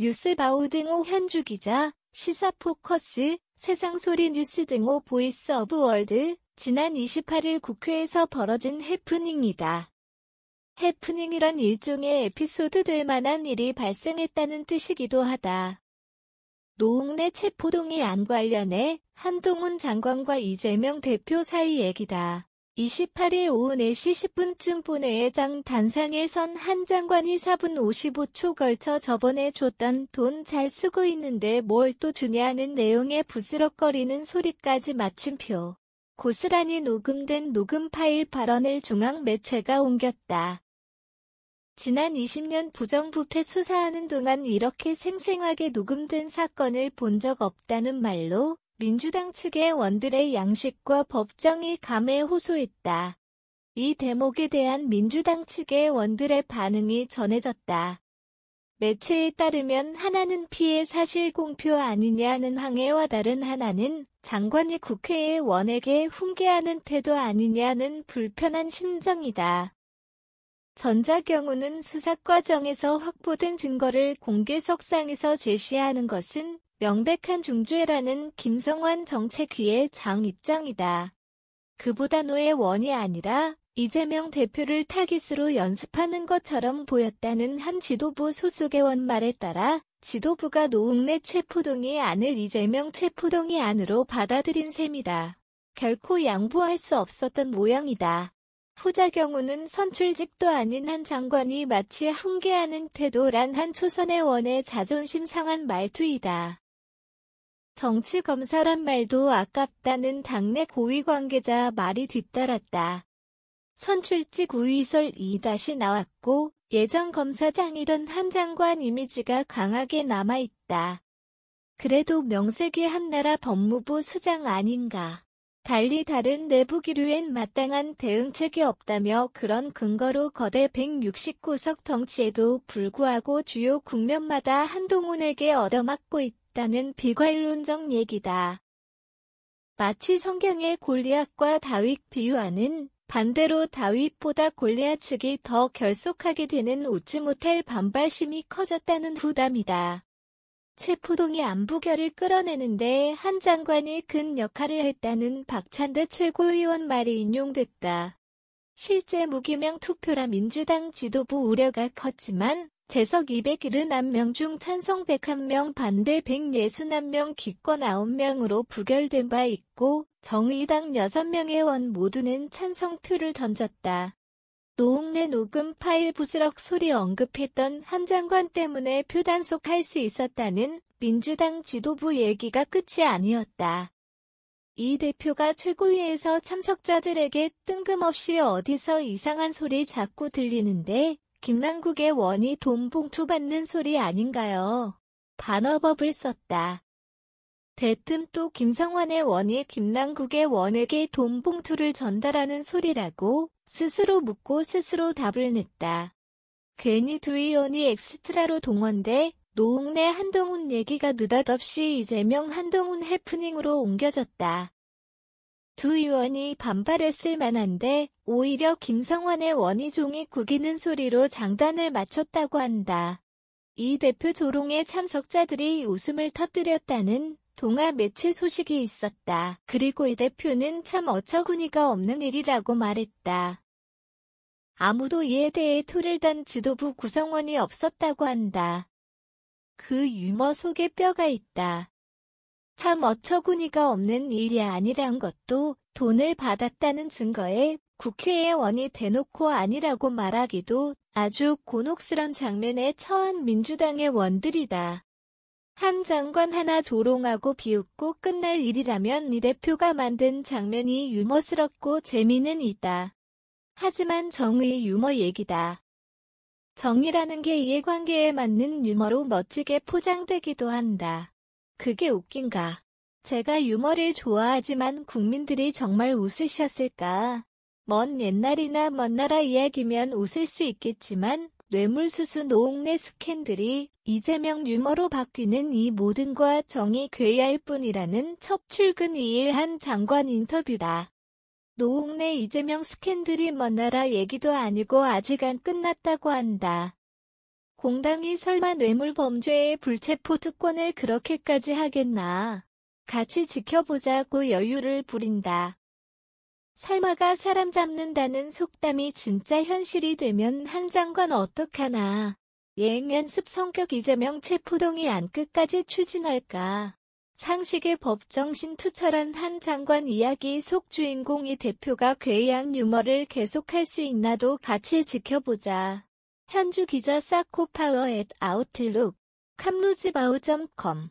뉴스바우 등호 현주 기자, 시사포커스, 세상소리 뉴스 등호 보이스 오브 월드, 지난 28일 국회에서 벌어진 해프닝이다. 해프닝이란 일종의 에피소드 될 만한 일이 발생했다는 뜻이기도 하다. 노웅래 체포동의 안 관련해 한동훈 장관과 이재명 대표 사이 얘기다. 28일 오후 4시 10분쯤 본회의장 단상에선 한 장관이 4분 55초 걸쳐 저번에 줬던 돈 잘 쓰고 있는데 뭘 또 주냐는 내용의 부스럭거리는 소리까지 마침표. 고스란히 녹음된 녹음 파일 발언을 중앙 매체가 옮겼다. 지난 20년 부정부패 수사하는 동안 이렇게 생생하게 녹음된 사건을 본 적 없다는 말로 민주당 측의 원들의 양식과 법정이 감에 호소했다. 이 대목에 대한 민주당 측의 원들의 반응이 전해졌다. 매체에 따르면 하나는 피해 사실 공표 아니냐는 항해와 다른 하나는 장관이 국회의 원에게 훈계하는 태도 아니냐는 불편한 심정이다. 전자경우는 수사 과정에서 확보된 증거를 공개석상에서 제시하는 것은 명백한 중주회라는 김성환 정책위의 장 입장이다. 그보다 노의 원이 아니라 이재명 대표를 타깃으로 연습하는 것처럼 보였다는 한 지도부 소속의 원말에 따라 지도부가 노웅래 체포동의 안을 이재명 체포동의 안으로 받아들인 셈이다. 결코 양보할 수 없었던 모양이다. 후자경우는 선출직도 아닌 한 장관이 마치 훈계하는 태도란 한 초선의 원의 자존심 상한 말투이다. 정치검사란 말도 아깝다는 당내 고위 관계자 말이 뒤따랐다. 선출직 우위설2 다시 나왔고 예전 검사장이던 한 장관 이미지가 강하게 남아있다. 그래도 명색이 한나라 법무부 수장 아닌가. 달리 다른 내부 기류엔 마땅한 대응책이 없다며 그런 근거로 거대 169석 덩치에도 불구하고 주요 국면마다 한동훈에게 얻어맞고 있다. 있다는 비관론적 얘기다. 마치 성경의 골리앗과 다윗 비유와는 반대로 다윗보다 골리앗 측이 더 결속하게 되는 웃지 못할 반발심이 커졌다는 부담이다. 체포동이 안부결을 끌어내는데 한 장관이 큰 역할을 했다는 박찬대 최고위원 말이 인용됐다. 실제 무기명 투표라 민주당 지도부 우려가 컸지만 재석 271명 중 찬성 101명 반대 161명 기권 9명으로 부결된 바 있고 정의당 6명의 의원 모두는 찬성표를 던졌다. 노웅내 녹음 파일 부스럭 소리 언급했던 한 장관 때문에 표단속할 수 있었다는 민주당 지도부 얘기가 끝이 아니었다. 이 대표가 최고위에서 참석자들에게 뜬금없이 어디서 이상한 소리 자꾸 들리는데 김남국의 원이 돈 봉투 받는 소리 아닌가요? 반어법을 썼다. 대뜸 또 김성환의 원이 김남국의 원에게 돈 봉투를 전달하는 소리라고 스스로 묻고 스스로 답을 냈다. 괜히 두 의원이 엑스트라로 동원돼 노웅래 한동훈 얘기가 느닷없이 이재명 한동훈 해프닝으로 옮겨졌다. 두 의원이 반발했을 만한데 오히려 김성환의 원희종이 구기는 소리로 장단을 맞췄다고 한다. 이 대표 조롱에 참석자들이 웃음을 터뜨렸다는 동아 매체 소식이 있었다. 그리고 이 대표는 참 어처구니가 없는 일이라고 말했다. 아무도 이에 대해 토를 단 지도부 구성원이 없었다고 한다. 그 유머 속에 뼈가 있다. 참 어처구니가 없는 일이 아니란 것도 돈을 받았다는 증거에 국회의 원이 대놓고 아니라고 말하기도 아주 곤혹스런 장면에 처한 민주당의 원들이다. 한 장관 하나 조롱하고 비웃고 끝날 일이라면 이 대표가 만든 장면이 유머스럽고 재미는 있다. 하지만 정의 유머 얘기다. 정의라는게 이해관계에 맞는 유머로 멋지게 포장되기도 한다. 그게 웃긴가? 제가 유머를 좋아하지만 국민들이 정말 웃으셨을까? 먼 옛날이나 먼 나라 이야기면 웃을 수 있겠지만 뇌물수수 노웅래 스캔들이 이재명 유머로 바뀌는 이 모든 과 정이 괴이할 뿐이라는 첫 출근 2일 한 장관 인터뷰다. 노웅래 이재명 스캔들이 먼 나라 얘기도 아니고 아직 안 끝났다고 한다. 공당이 설마 뇌물범죄의 불체포 특권을 그렇게까지 하겠나. 같이 지켜보자고 여유를 부린다. 설마가 사람 잡는다는 속담이 진짜 현실이 되면 한 장관 어떡하나. 예행연습 성격 이재명 체포동의 안 끝까지 추진할까. 상식의 법정신 투철한 한 장관 이야기 속 주인공이 대표가 괴양 유머를 계속할 수 있나도 같이 지켜보자. 현주 기자 사코파워 앳 아웃틀룩 캄루지바우.com